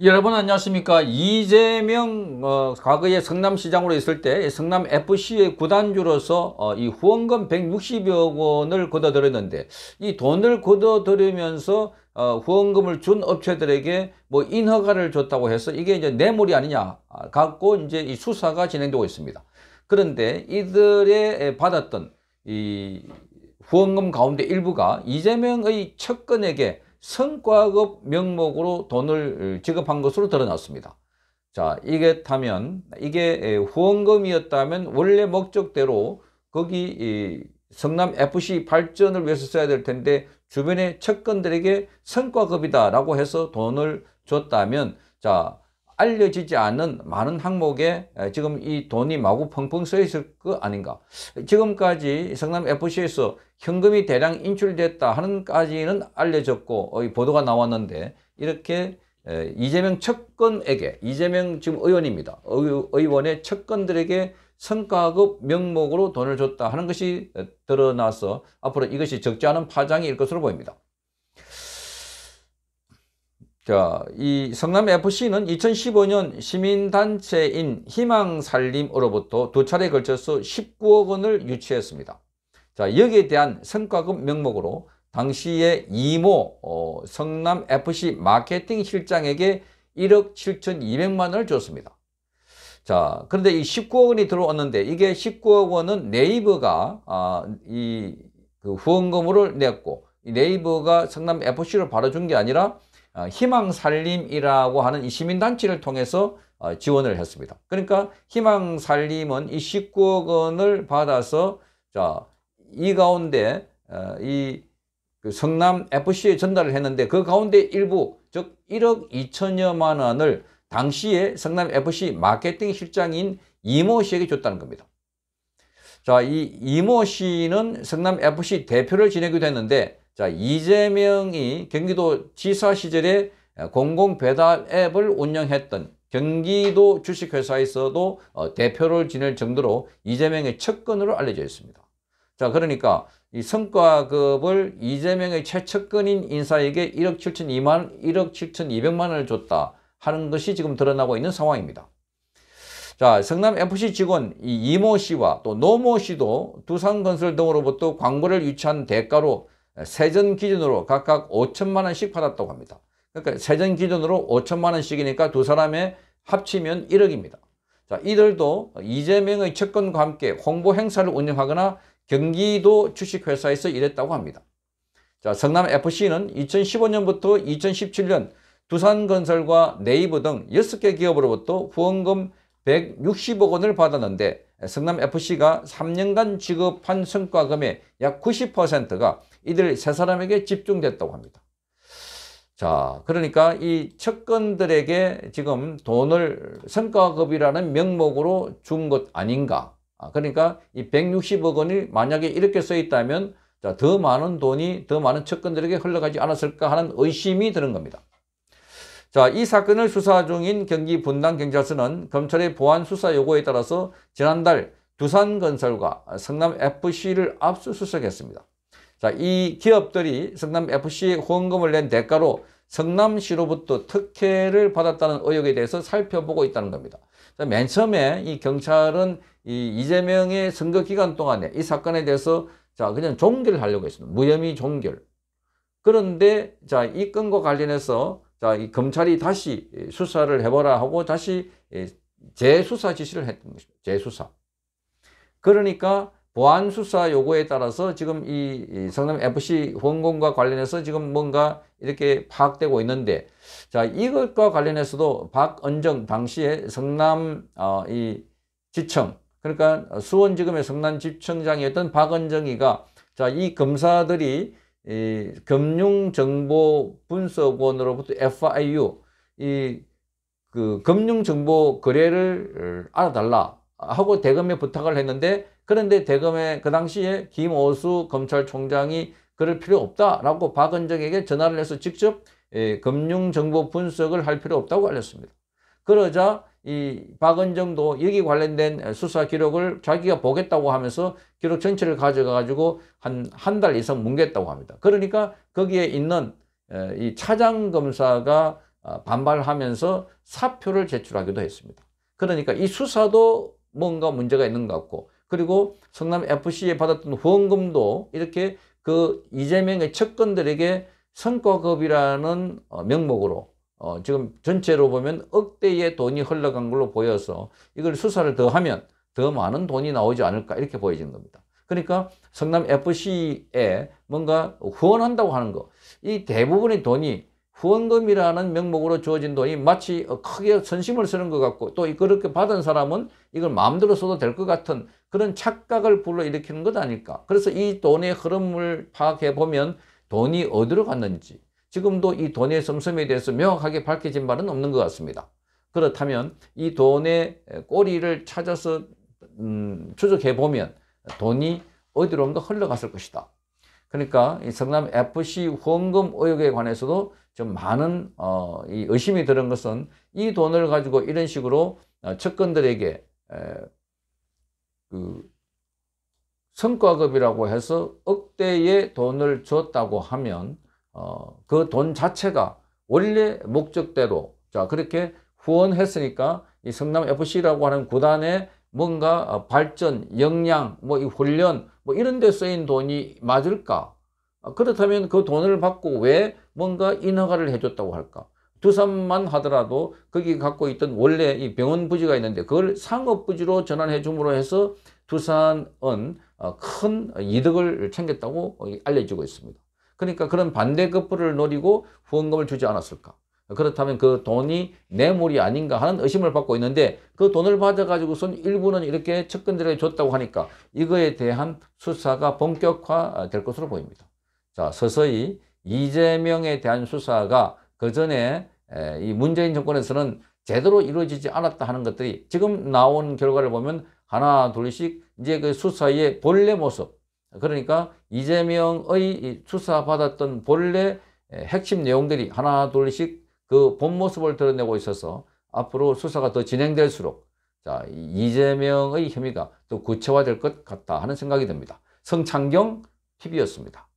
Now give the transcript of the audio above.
여러분 안녕하십니까 이재명 어, 과거에 성남시장으로 있을 때 성남FC의 구단주로서 어, 이 후원금 160여 원을 걷어들였는데 이 돈을 걷어들이면서 어, 후원금을 준 업체들에게 뭐 인허가를 줬다고 해서 이게 이제 뇌물이 아니냐 갖고 이제 이 수사가 진행되고 있습니다 그런데 이들의 받았던 이 후원금 가운데 일부가 이재명의 측근에게 성과급 명목으로 돈을 어, 지급한 것으로 드러났습니다. 자, 이게 타면, 이게 후원금이었다면 원래 목적대로 거기 성남 FC 발전을 위해서 써야 될 텐데 주변의 측근들에게 성과급이다라고 해서 돈을 줬다면 자, 알려지지 않은 많은 항목에 지금 이 돈이 마구 펑펑 써 있을 거 아닌가 지금까지 성남 FC에서 현금이 대량 인출됐다 하는 까지는 알려졌고 어, 보도가 나왔는데 이렇게 이재명 척건에게 이재명 지금 의원입니다 의원의 척건들에게 성과급 명목으로 돈을 줬다 하는 것이 드러나서 앞으로 이것이 적지 않은 파장일 것으로 보입니다 자, 이 성남 FC는 2015년 시민단체인 희망살림으로부터 두 차례 걸쳐서 19억 원을 유치했습니다. 자, 여기에 대한 성과금 명목으로 당시의 이모 어, 성남 FC 마케팅 실장에게 1억 7천2백만 원을 줬습니다. 자, 그런데 이 19억 원이 들어왔는데 이게 19억 원은 네이버가 아, 이 그 후원금으로 냈고 네이버가 성남 FC를 바로 준게 아니라 어, 희망살림이라고 하는 이 시민단체를 통해서 어, 지원을 했습니다. 그러니까 희망살림은 이 19억 원을 받아서 자, 이 가운데 어, 이 그 성남 FC에 전달을 했는데 그 가운데 일부 즉 1억 2천여만 원을 당시에 성남 FC 마케팅 실장인 이모 씨에게 줬다는 겁니다. 자, 이 이모 씨는 성남 FC 대표를 지내기도 했는데 자, 이재명이 경기도 지사 시절에 공공배달 앱을 운영했던 경기도 주식회사에서도 어, 대표를 지낼 정도로 이재명의 측근으로 알려져 있습니다. 자, 그러니까 이 성과급을 이재명의 최측근인 인사에게 1억 7천 2만, 1억 7천 2백만 원을 줬다 하는 것이 지금 드러나고 있는 상황입니다. 자, 성남 FC 직원 이모 씨와 또 노모 씨도 두산건설 등으로부터 광고를 유치한 대가로 세전 기준으로 각각 5천만 원씩 받았다고 합니다. 그러니까 세전 기준으로 5천만 원씩이니까 두 사람의 합치면 1억입니다. 자, 이들도 이재명의 채권과 함께 홍보 행사를 운영하거나 경기도 주식회사에서 일했다고 합니다. 자, 성남 FC는 2015년부터 2017년 두산건설과 네이버 등 6개 기업으로부터 후원금 160억 원을 받았는데 성남FC가 3년간 지급한 성과금의 약 90%가 이들 세 사람에게 집중됐다고 합니다. 자, 그러니까 이 측근들에게 지금 돈을 성과급이라는 명목으로 준 것 아닌가. 아, 그러니까 이 160억 원이 만약에 이렇게 써 있다면 더 많은 돈이 더 많은 측근들에게 흘러가지 않았을까 하는 의심이 드는 겁니다. 자, 이 사건을 수사 중인 경기 분당 경찰서는 검찰의 보안 수사 요구에 따라서 지난달 두산건설과 성남FC를 압수수색했습니다. 자, 이 기업들이 성남FC에 후원금을 낸 대가로 성남시로부터 특혜를 받았다는 의혹에 대해서 살펴보고 있다는 겁니다. 자, 맨 처음에 이 경찰은 이 이재명의 선거 기간 동안에 이 사건에 대해서 자, 그냥 종결을 하려고 했습니다. 무혐의 종결. 그런데 자, 이 건과 관련해서 자, 그러니까 이 검찰이 다시 수사를 해보라 하고 다시 예, 재수사 지시를 했던 것입니다. 재수사. 그러니까 보안 수사 요구에 따라서 지금 이 성남 FC 원공과 관련해서 지금 뭔가 이렇게 파악되고 있는데 자 이것과 관련해서도 박언정 당시에 성남 어, 이 지청 그러니까 수원지검의 성남 지청장이었던 박언정이가 자이 검사들이 이 금융정보분석원으로부터 FIU 이 그 금융정보 거래를 어, 알아달라 하고 대검에 부탁을 했는데 그런데 대검에 그 당시에 김오수 검찰총장이 그럴 필요 없다라고 박은정에게 전화를 해서 직접 예, 금융정보 분석을 할 필요 없다고 알렸습니다. 그러자 이 박은정도 여기 관련된 수사 기록을 자기가 보겠다고 하면서 기록 전체를 가져가 가지고 한 한 달 이상 뭉갰다고 합니다. 그러니까 거기에 있는 이 차장 검사가 아, 반발하면서 사표를 제출하기도 했습니다. 그러니까 이 수사도 뭔가 문제가 있는 것 같고 그리고 성남 FC에 받았던 후원금도 이렇게 그 이재명의 측근들에게 성과급이라는 어, 명목으로 어, 지금 전체로 보면 억대의 돈이 흘러간 걸로 보여서 이걸 수사를 더 하면 더 많은 돈이 나오지 않을까 이렇게 보여지는 겁니다. 그러니까 성남 FC에 뭔가 후원한다고 하는 거. 이 대부분의 돈이 후원금이라는 명목으로 주어진 돈이 마치 크게 선심을 쓰는 것 같고 또 그렇게 받은 사람은 이걸 마음대로 써도 될 것 같은 그런 착각을 불러일으키는 것 아닐까. 그래서 이 돈의 흐름을 파악해 보면 돈이 어디로 갔는지 지금도 이 돈의 섬섬에 대해서 명확하게 밝혀진 바는 없는 것 같습니다. 그렇다면 이 돈의 꼬리를 찾아서 음, 추적해 보면 돈이 어디론가 흘러갔을 것이다. 그러니까 성남 FC 후원금 의혹에 관해서도 좀 많은 어, 이 의심이 드는 것은 이 돈을 가지고 이런 식으로 어, 측근들에게 에, 그 성과급이라고 해서 억대의 돈을 줬다고 하면 어, 그 돈 자체가 원래 목적대로 자 그렇게 후원했으니까 이 성남 FC라고 하는 구단의 뭔가 어, 발전, 역량, 뭐 이 훈련 뭐 이런 데 쓰인 돈이 맞을까? 어, 그렇다면 그 돈을 받고 왜 뭔가 인허가를 해줬다고 할까? 두산만 하더라도 거기 갖고 있던 원래 이 병원 부지가 있는데 그걸 상업 부지로 전환해 줌으로 해서 두산은 어, 큰 이득을 챙겼다고 알려지고 있습니다. 그러니까 그런 반대급부를 노리고 후원금을 주지 않았을까? 그렇다면 그 돈이 뇌물이 아닌가 하는 의심을 받고 있는데 그 돈을 받아가지고선 일부는 이렇게 측근들에게 줬다고 하니까 이거에 대한 수사가 본격화될 것으로 보입니다. 자, 서서히 이재명에 대한 수사가 그 전에 이 문재인 정권에서는 제대로 이루어지지 않았다 하는 것들이 지금 나온 결과를 보면 하나 둘씩 이제 그 수사의 본래 모습 그러니까 이재명의 수사받았던 본래 핵심 내용들이 하나 둘씩 그 본 모습을 드러내고 있어서 앞으로 수사가 더 진행될수록 자, 이재명의 혐의가 더 구체화될 것 같다 하는 생각이 듭니다. 성창경 TV였습니다.